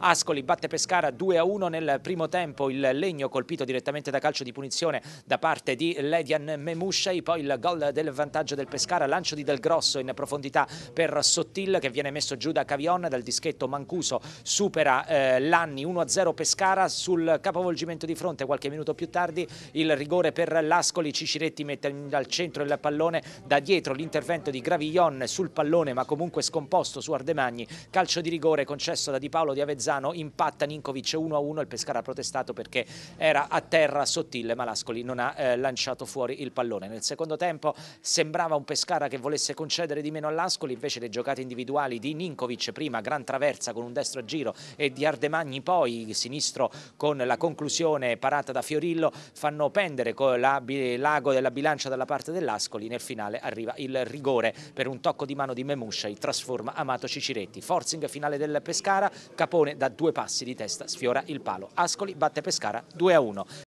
Ascoli batte Pescara 2-1 a nel primo tempo, il Legno colpito direttamente da calcio di punizione da parte di Ledian Memushei, poi il gol del vantaggio del Pescara, lancio di Del Grosso in profondità per Sottil che viene messo giù da Cavion, dal dischetto Mancuso supera eh, Lanni 1-0 a Pescara sul capovolgimento di fronte qualche minuto più tardi il rigore per l'Ascoli, Ciciretti mette al centro il pallone da dietro l'intervento di Graviglion sul pallone ma comunque scomposto su Ardemagni, calcio di rigore concesso da Di Paolo di Avezzano Bolzano impatta Ninkovic 1-1, il Pescara ha protestato perché era a terra sottile, ma l'Ascoli non ha eh, lanciato fuori il pallone. Nel secondo tempo sembrava un Pescara che volesse concedere di meno all'Ascoli, invece le giocate individuali di Ninkovic prima, gran traversa con un destro a giro e di Ardemagni poi, sinistro con la conclusione parata da Fiorillo, fanno pendere l'ago della bilancia dalla parte dell'Ascoli, nel finale arriva il rigore per un tocco di mano di Memusciai, trasforma Amato Ciciretti. forcing finale del Pescara, Capone da due passi di testa sfiora il palo. Ascoli batte Pescara 2 a 1.